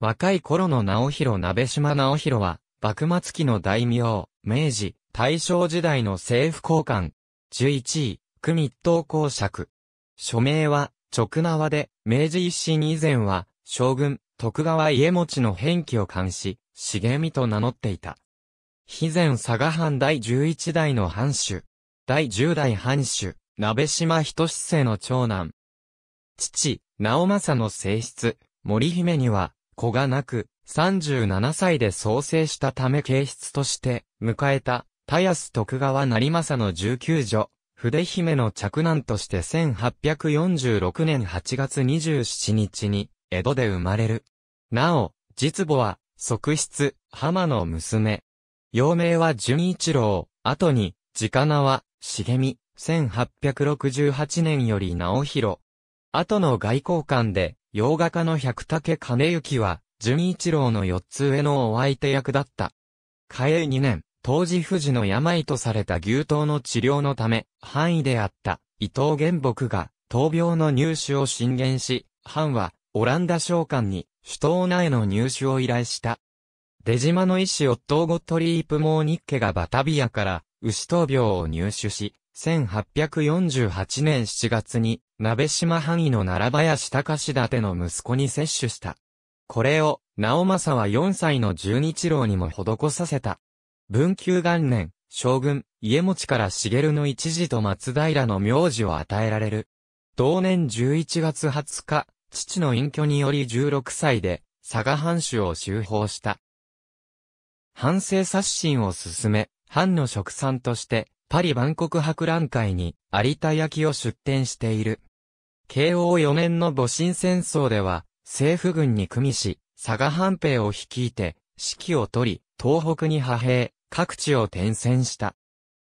若い頃の直弘鍋島直弘は、幕末期の大名、明治、大正時代の政府交換。11位、区密東公爵。署名は、直縄で、明治維新以前は、将軍、徳川家持の変記を監視、茂みと名乗っていた。肥前佐賀藩第11代の藩主。第10代藩主、鍋島志世の長男。父、直政の正室、森姫には、子がなく、37歳で創生したため形質として、迎えた、田安徳川成政の19女、筆姫の着難として1846年8月27日に、江戸で生まれる。なお、実母は、側室、浜の娘。幼名は純一郎、後に、直名は、茂み、1868年より直弘。後の外交官で、洋画家の百武兼行は、純一郎の四つ上のお相手役だった。嘉永2年、当時富士の病とされた牛刀の治療のため、範囲であった伊藤玄木が、闘病の入手を進言し、藩は、オランダ商館に、首都内の入手を依頼した。出島の医師オットーゴトリープモーニッケがバタビアから、牛闘病を入手し、1848年7月に、鍋島範囲の奈良林隆立の息子に摂取した。これを、直政は4歳の十日郎にも施させた。文久元年、将軍、家持から茂の一時と松平の名字を与えられる。同年11月20日、父の隠居により16歳で、佐賀藩主を修法した。藩政刷新を進め、藩の職産として、パリ万国博覧会に有田焼を出展している。慶応4年の戊辰戦争では、政府軍に組みし、佐賀藩兵を率いて、指揮を取り、東北に派兵、各地を転戦した。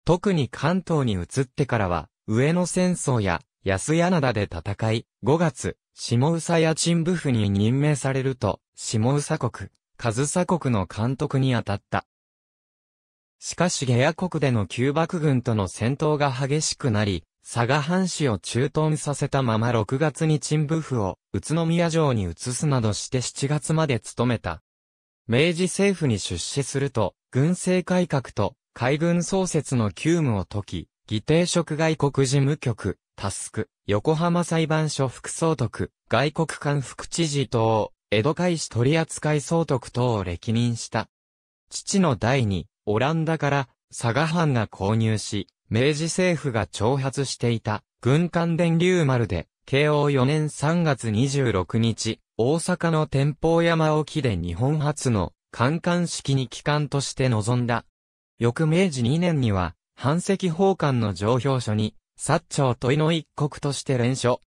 特に関東に移ってからは、上野戦争や安柳田で戦い、5月、下宇佐や陳部府に任命されると、下宇佐国、上総国の監督に当たった。しかし下野国での旧幕軍との戦闘が激しくなり、佐賀藩士を駐屯させたまま6月に陳部府を宇都宮城に移すなどして7月まで務めた。明治政府に出資すると、軍政改革と海軍創設の急務を解き、議定職外国事務局、タスク、横浜裁判所副総督、外国官副知事等、江戸会市取扱総督等を歴任した。父の第二、オランダから佐賀藩が購入し、明治政府が挑発していた軍艦電流丸で、慶応4年3月26日、大阪の天保山沖で日本初の艦艦式に機関として臨んだ。翌明治2年には、藩籍奉還の上表書に、薩長問いの一国として連署。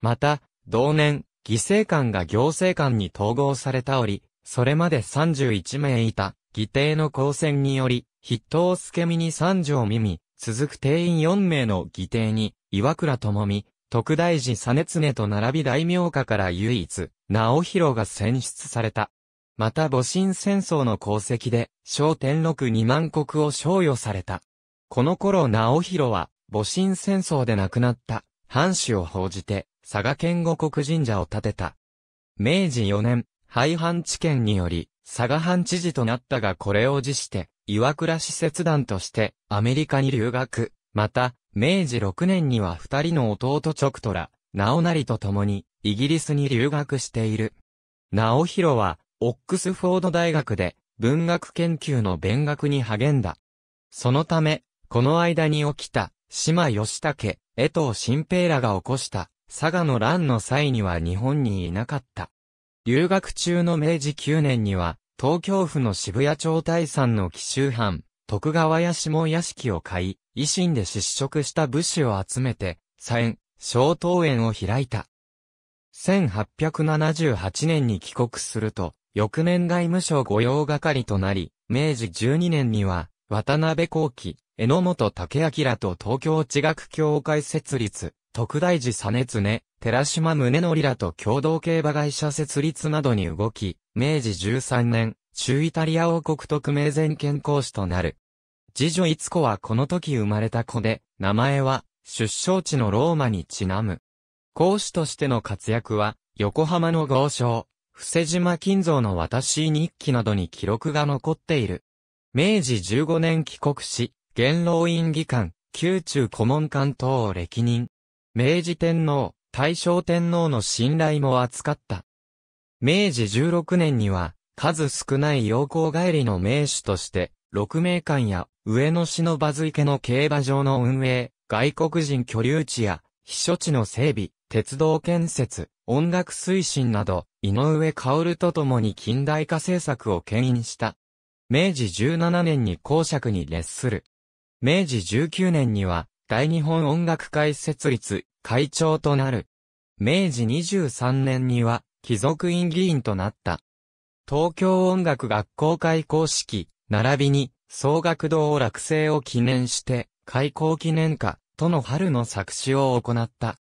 また、同年、犠牲官が行政官に統合されたおり、それまで31名いた、義弟の公選により、筆頭助見に三条耳、続く定員4名の義弟に、岩倉智美、特大寺実常と並び大名家から唯一、直弘が選出された。また戊辰戦争の功績で、小天禄二万国を賞与された。この頃直弘は、戊辰戦争で亡くなった、藩主を報じて、佐賀県護国神社を建てた。明治4年、廃藩置県により、佐賀藩知事となったがこれを辞して、岩倉使節団としてアメリカに留学、また、明治6年には二人の弟直虎、直成と共に、イギリスに留学している。直弘は、オックスフォード大学で、文学研究の勉学に励んだ。そのため、この間に起きた、島義武、江藤新平らが起こした、佐賀の乱の際には日本にいなかった。留学中の明治9年には、東京府の渋谷町大山の奇襲藩、徳川屋下屋敷を買い、維新で失職した武士を集めて、左縁、小東園を開いた。1878年に帰国すると、翌年外務省御用係となり、明治12年には、渡辺幸喜、榎本武明と東京地学協会設立。徳大寺実常、寺島宗則らと共同競馬会社設立などに動き、明治13年、中イタリア王国特命全権公使となる。次女いつ子はこの時生まれた子で、名前は、出生地のローマにちなむ。公使としての活躍は、横浜の豪商、伏島金蔵の私日記などに記録が残っている。明治15年帰国し、元老院議官、宮中顧問官等を歴任。明治天皇、大正天皇の信頼も扱った。明治16年には、数少ない陽光帰りの名手として、六名館や上野市のバズ池の競馬場の運営、外国人居留地や避暑地の整備、鉄道建設、音楽推進など、井上薫と共に近代化政策を牽引した。明治17年に公爵に列する。明治19年には、大日本音楽会設立、会長となる。明治23年には、貴族院議員となった。東京音楽学校開校式、並びに、総学堂落成を記念して、開校記念歌、との春の作詞を行った。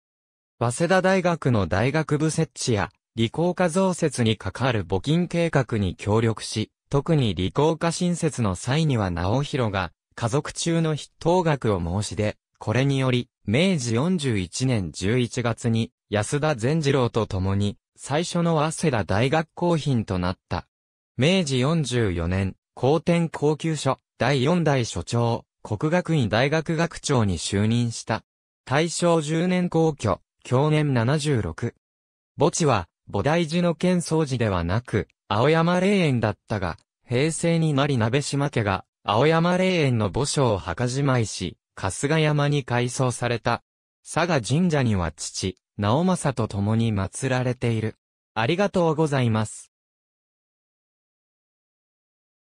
早稲田大学の大学部設置や、理工科増設に関わる募金計画に協力し、特に理工科新設の際には直弘が、家族中の筆頭学を申し出、これにより、明治41年11月に、安田善次郎と共に、最初の早稲田大学校賓となった。明治44年、高天高級所、第4代所長、国学院大学学長に就任した。大正10年皇居、享年76。墓地は、菩提寺の県総寺ではなく、青山霊園だったが、平成になり鍋島家が、青山霊園の墓所を墓じまいし、春日山に改装された。佐賀神社には父、直政と共に祀られている。ありがとうございます。